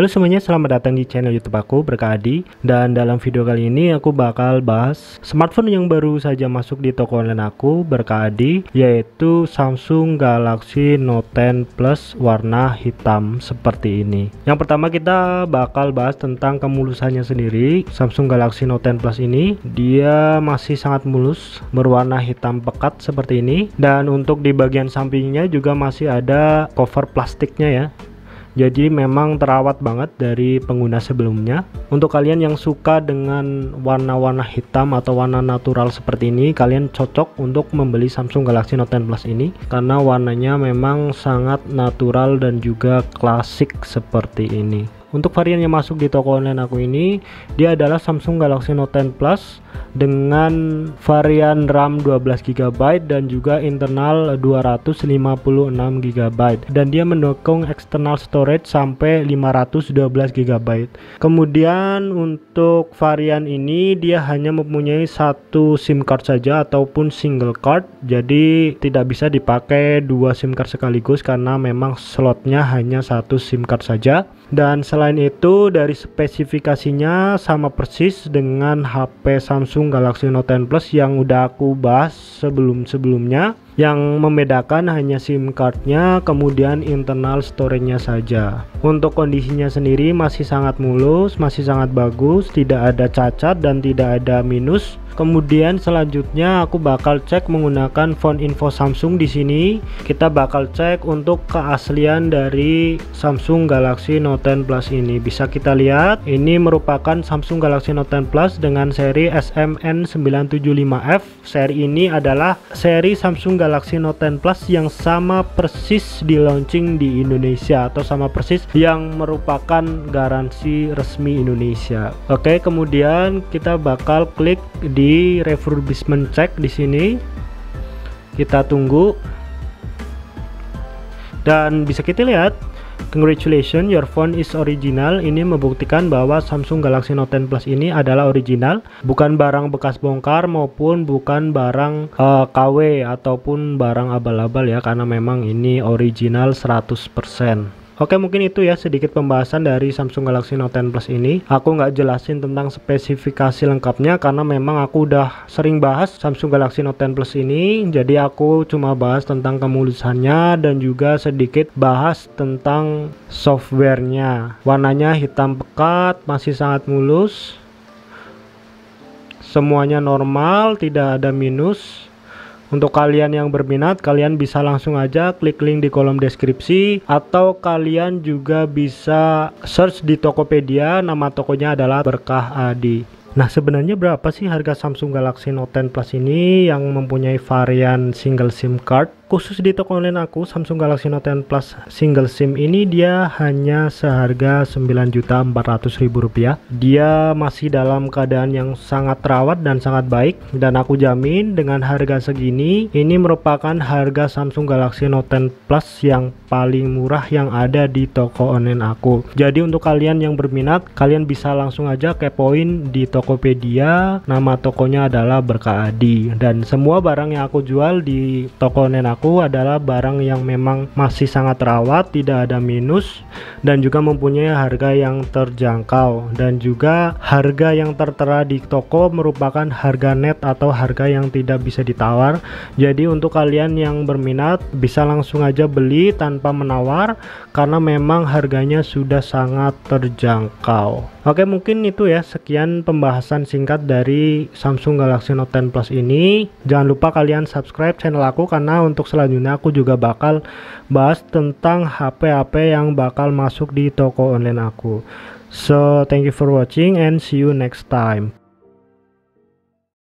Halo semuanya, selamat datang di channel YouTube aku Berkadi dan dalam video kali ini aku bakal bahas smartphone yang baru saja masuk di toko online aku Berkadi yaitu Samsung Galaxy Note 10 Plus warna hitam seperti ini. Yang pertama kita bakal bahas tentang kemulusannya sendiri. Samsung Galaxy Note 10 Plus ini dia masih sangat mulus berwarna hitam pekat seperti ini dan untuk di bagian sampingnya juga masih ada cover plastiknya ya jadi memang terawat banget dari pengguna sebelumnya. Untuk kalian yang suka dengan warna-warna hitam atau warna natural seperti ini, kalian cocok untuk membeli Samsung Galaxy Note 10 Plus ini karena warnanya memang sangat natural dan juga klasik seperti ini. Untuk varian yang masuk di toko online aku ini, dia adalah Samsung Galaxy Note 10 Plus dengan varian RAM 12GB dan juga internal 256GB dan dia mendukung external storage sampai 512GB. Kemudian untuk varian ini dia hanya mempunyai satu SIM card saja ataupun single card. Jadi tidak bisa dipakai dua SIM card sekaligus karena memang slotnya hanya satu SIM card saja dan Selain itu dari spesifikasinya sama persis dengan HP Samsung Galaxy Note 10 Plus yang udah aku bahas sebelum-sebelumnya yang membedakan hanya SIM cardnya, kemudian internal storage-nya saja. Untuk kondisinya sendiri masih sangat mulus, masih sangat bagus, tidak ada cacat dan tidak ada minus. Kemudian selanjutnya aku bakal cek menggunakan font info Samsung di sini. Kita bakal cek untuk keaslian dari Samsung Galaxy Note 10 Plus ini. Bisa kita lihat, ini merupakan Samsung Galaxy Note 10 Plus dengan seri SMN975F. Seri ini adalah seri Samsung Galaxy Note 10 Plus yang sama persis di launching di Indonesia atau sama persis yang merupakan garansi resmi Indonesia. Oke, kemudian kita bakal klik di refurbishment check di sini. Kita tunggu. Dan bisa kita lihat Congratulations, your phone is original. Ini membuktikan bahwa Samsung Galaxy Note 10 Plus ini adalah original, bukan barang bekas bongkar maupun bukan barang uh, eh, KW ataupun barang abal-abal ya karena memang ini original 100%. Oke mungkin itu ya sedikit pembahasan dari Samsung Galaxy Note 10 Plus ini. Aku nggak jelasin tentang spesifikasi lengkapnya karena memang aku udah sering bahas Samsung Galaxy Note 10 Plus ini. Jadi aku cuma bahas tentang kemulusannya dan juga sedikit bahas tentang softwarenya. Warnanya hitam pekat, masih sangat mulus. Semuanya normal, tidak ada minus untuk kalian yang berminat, kalian bisa langsung aja klik link di kolom deskripsi atau kalian juga bisa search di Tokopedia, nama tokonya adalah Berkah Adi. Nah, sebenarnya berapa sih harga Samsung Galaxy Note 10 Plus ini yang mempunyai varian single SIM card? Khusus di toko online aku, Samsung Galaxy Note 10 Plus single SIM ini dia hanya seharga Rp9.400.000. Dia masih dalam keadaan yang sangat terawat dan sangat baik dan aku jamin dengan harga segini ini merupakan harga Samsung Galaxy Note 10 Plus yang paling murah yang ada di toko online aku. Jadi untuk kalian yang berminat, kalian bisa langsung aja kepoin di toko Tokopedia nama tokonya adalah Berkah Adi dan semua barang yang aku jual di toko nenaku adalah barang yang memang masih sangat terawat tidak ada minus dan juga mempunyai harga yang terjangkau dan juga harga yang tertera di toko merupakan harga net atau harga yang tidak bisa ditawar jadi untuk kalian yang berminat bisa langsung aja beli tanpa menawar karena memang harganya sudah sangat terjangkau Oke mungkin itu ya sekian pembahasan singkat dari Samsung Galaxy Note 10 Plus ini Jangan lupa kalian subscribe channel aku karena untuk selanjutnya aku juga bakal bahas tentang HP-HP yang bakal masuk di toko online aku So thank you for watching and see you next time